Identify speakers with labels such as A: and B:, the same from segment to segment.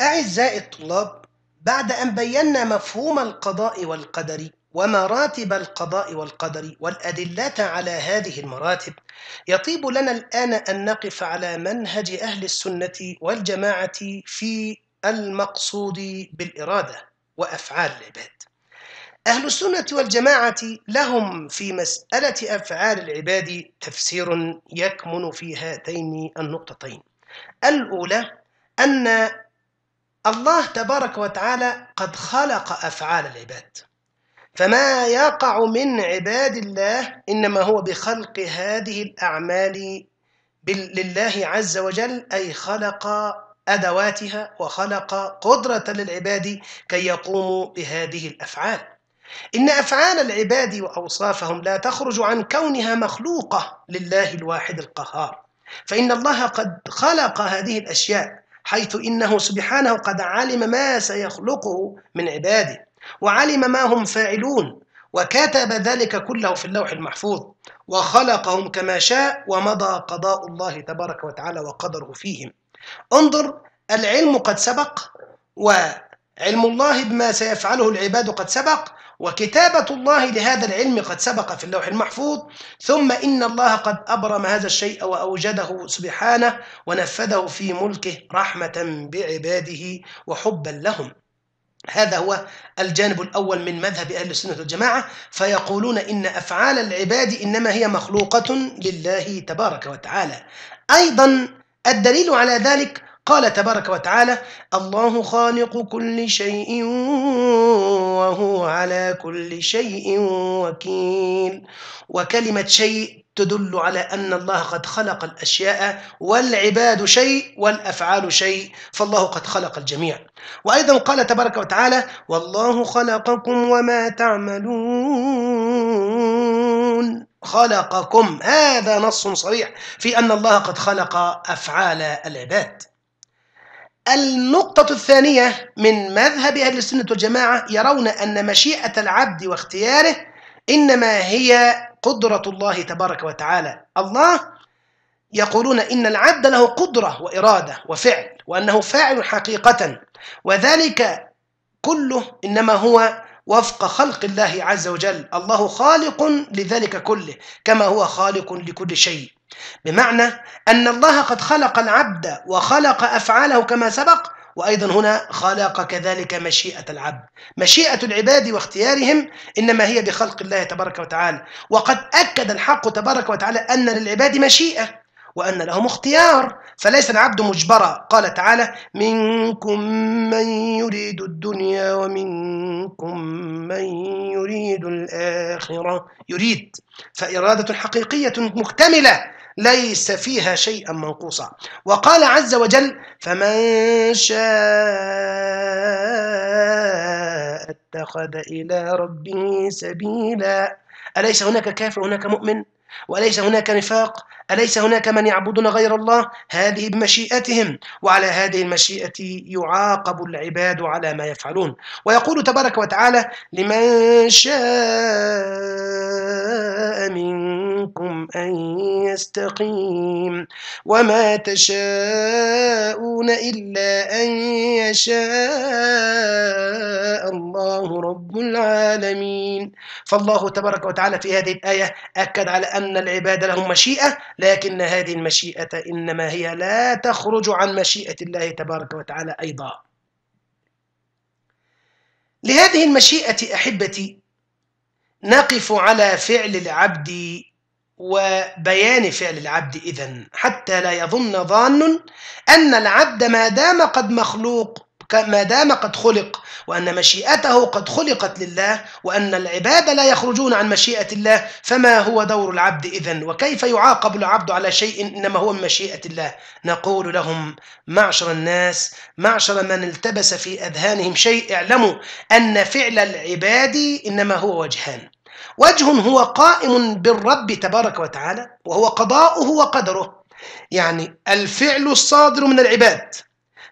A: أعزائي الطلاب بعد أن بينا مفهوم القضاء والقدر ومراتب القضاء والقدر والأدلة على هذه المراتب يطيب لنا الآن أن نقف على منهج أهل السنة والجماعة في المقصود بالإرادة وأفعال العباد أهل السنة والجماعة لهم في مسألة أفعال العباد تفسير يكمن في هاتين النقطتين الأولى أن الله تبارك وتعالى قد خلق أفعال العباد فما يقع من عباد الله إنما هو بخلق هذه الأعمال لله عز وجل أي خلق أدواتها وخلق قدرة للعباد كي يقوموا بهذه الأفعال إن أفعال العباد وأوصافهم لا تخرج عن كونها مخلوقة لله الواحد القهار فإن الله قد خلق هذه الأشياء حيث إنه سبحانه قد علم ما سيخلقه من عباده وعلم ما هم فاعلون وكتب ذلك كله في اللوح المحفوظ وخلقهم كما شاء ومضى قضاء الله تبارك وتعالى وقدره فيهم انظر العلم قد سبق وعلم الله بما سيفعله العباد قد سبق وكتابة الله لهذا العلم قد سبق في اللوح المحفوظ ثم إن الله قد أبرم هذا الشيء وأوجده سبحانه ونفذه في ملكه رحمة بعباده وحبا لهم هذا هو الجانب الأول من مذهب أهل السنة والجماعة فيقولون إن أفعال العباد إنما هي مخلوقة لله تبارك وتعالى أيضا الدليل على ذلك قال تبارك وتعالى الله خالق كل شيء وهو على كل شيء وكيل وكلمة شيء تدل على أن الله قد خلق الأشياء والعباد شيء والأفعال شيء فالله قد خلق الجميع وأيضا قال تبارك وتعالى والله خلقكم وما تعملون خلقكم هذا نص صريح في أن الله قد خلق أفعال العباد النقطة الثانية من مذهب أهل السنة والجماعة يرون أن مشيئة العبد واختياره إنما هي قدرة الله تبارك وتعالى الله يقولون إن العبد له قدرة وإرادة وفعل وأنه فاعل حقيقة وذلك كله إنما هو وفق خلق الله عز وجل الله خالق لذلك كله كما هو خالق لكل شيء بمعنى أن الله قد خلق العبد وخلق أفعاله كما سبق وأيضا هنا خلق كذلك مشيئة العبد مشيئة العباد واختيارهم إنما هي بخلق الله تبارك وتعالى وقد أكد الحق تبارك وتعالى أن للعباد مشيئة وأن لهم اختيار فليس العبد مجبرا قال تعالى منكم من يريد الدنيا ومنكم من يريد الآخرة يريد فإرادة حقيقية مكتملة ليس فيها شيئا منقوصا وقال عز وجل فمن شاء اتخذ إلى ربه سبيلا أليس هناك كافر هناك مؤمن وليس هناك نفاق أليس هناك من يعبدون غير الله هذه بمشيئتهم وعلى هذه المشيئة يعاقب العباد على ما يفعلون ويقول تبارك وتعالى لمن شاء منكم أن يستقيم وما تشاءون إلا أن يشاء الله رب العالمين فالله تبارك وتعالى في هذه الآية أكد على أن العباد لهم مشيئة لكن هذه المشيئة إنما هي لا تخرج عن مشيئة الله تبارك وتعالى أيضا لهذه المشيئة أحبتي نقف على فعل العبد وبيان فعل العبد إذا حتى لا يظن ظان أن العبد ما دام قد مخلوق ما دام قد خلق وأن مشيئته قد خلقت لله وأن العباد لا يخرجون عن مشيئة الله فما هو دور العبد إذن وكيف يعاقب العبد على شيء إنما هو من مشيئة الله نقول لهم معشر الناس معشر من التبس في أذهانهم شيء اعلموا أن فعل العباد إنما هو وجهان وجه هو قائم بالرب تبارك وتعالى وهو قضاؤه وقدره يعني الفعل الصادر من العباد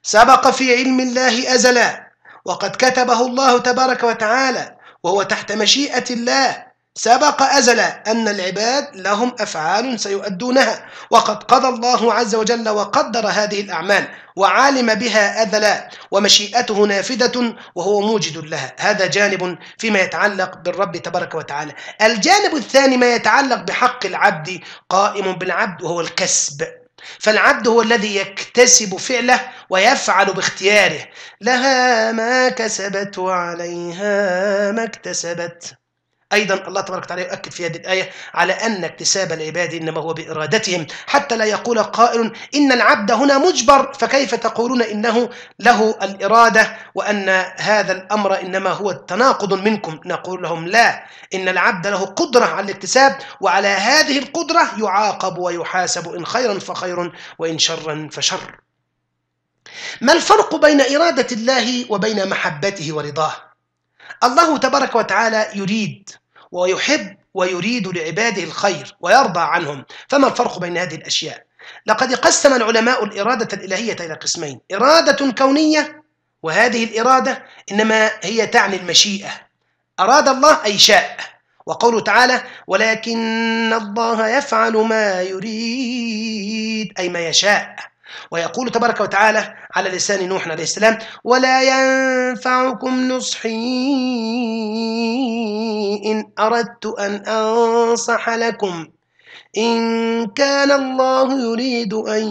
A: سبق في علم الله أزلا وقد كتبه الله تبارك وتعالى وهو تحت مشيئة الله سبق أزلا أن العباد لهم أفعال سيؤدونها وقد قضى الله عز وجل وقدر هذه الأعمال وعالم بها أذلا ومشيئته نافذة وهو موجد لها هذا جانب فيما يتعلق بالرب تبارك وتعالى الجانب الثاني ما يتعلق بحق العبد قائم بالعبد وهو الكسب فالعبد هو الذي يكتسب فعله ويفعل باختياره لها ما كسبت وعليها ما اكتسبت أيضا الله تبارك وتعالى يؤكد في هذه الآية على أن اكتساب العباد إنما هو بإرادتهم حتى لا يقول قائل إن العبد هنا مجبر فكيف تقولون إنه له الإرادة وأن هذا الأمر إنما هو تناقض منكم نقول لهم لا إن العبد له قدرة على الاكتساب وعلى هذه القدرة يعاقب ويحاسب إن خيرا فخير وإن شرا فشر ما الفرق بين إرادة الله وبين محبته ورضاه الله تبارك وتعالى يريد ويحب ويريد لعباده الخير ويرضى عنهم فما الفرق بين هذه الأشياء؟ لقد قسم العلماء الإرادة الإلهية إلى قسمين إرادة كونية وهذه الإرادة إنما هي تعني المشيئة أراد الله أي شاء وقوله تعالى ولكن الله يفعل ما يريد أي ما يشاء ويقول تبارك وتعالى على لسان نوح عليه السلام ولا ينفعكم نصحي إن أردت أن أنصح لكم إن كان الله يريد أن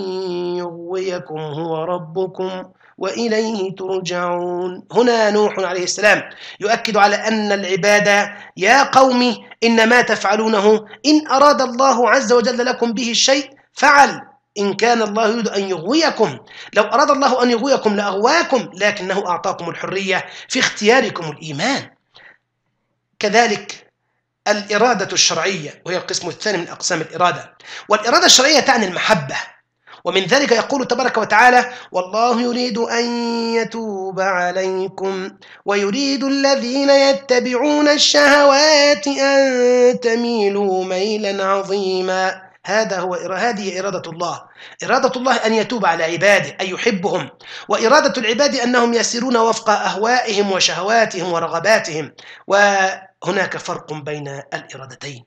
A: يغويكم هو ربكم وإليه ترجعون هنا نوح عليه السلام يؤكد على أن العبادة يا قوم إنما تفعلونه إن أراد الله عز وجل لكم به الشيء فعل إن كان الله يريد أن يغويكم لو أراد الله أن يغويكم لأغواكم لكنه أعطاكم الحرية في اختياركم الإيمان كذلك الإرادة الشرعية وهي القسم الثاني من أقسام الإرادة والإرادة الشرعية تعني المحبة ومن ذلك يقول تبارك وتعالى والله يريد أن يتوب عليكم ويريد الذين يتبعون الشهوات أن تميلوا ميلا عظيما هذا هو هذه إرادة الله إرادة الله أن يتوب على عباده أن يحبهم وإرادة العباد أنهم يسيرون وفق أهوائهم وشهواتهم ورغباتهم وهناك فرق بين الإرادتين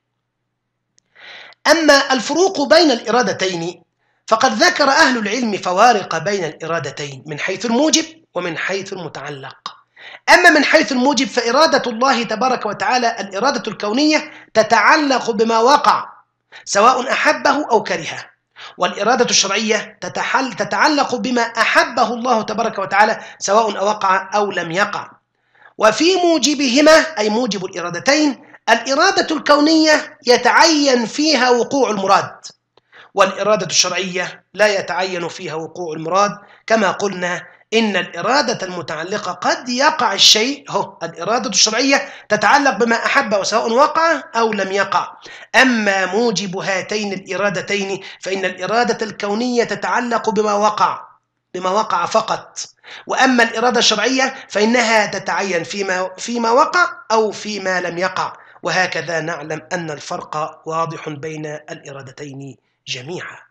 A: أما الفروق بين الإرادتين فقد ذكر أهل العلم فوارق بين الإرادتين من حيث الموجب ومن حيث المتعلق أما من حيث الموجب فإرادة الله تبارك وتعالى الإرادة الكونية تتعلق بما وقع سواء أحبه أو كرهه والإرادة الشرعية تتحل تتعلق بما أحبه الله تبارك وتعالى سواء أوقع أو لم يقع وفي موجبهما أي موجب الإرادتين الإرادة الكونية يتعين فيها وقوع المراد والإرادة الشرعية لا يتعين فيها وقوع المراد كما قلنا إن الإرادة المتعلقة قد يقع الشيء هو الإرادة الشرعية تتعلق بما أحب وسواء وقع أو لم يقع أما موجب هاتين الإرادتين فإن الإرادة الكونية تتعلق بما وقع بما وقع فقط وأما الإرادة الشرعية فإنها تتعين فيما, فيما وقع أو فيما لم يقع وهكذا نعلم أن الفرق واضح بين الإرادتين جميعا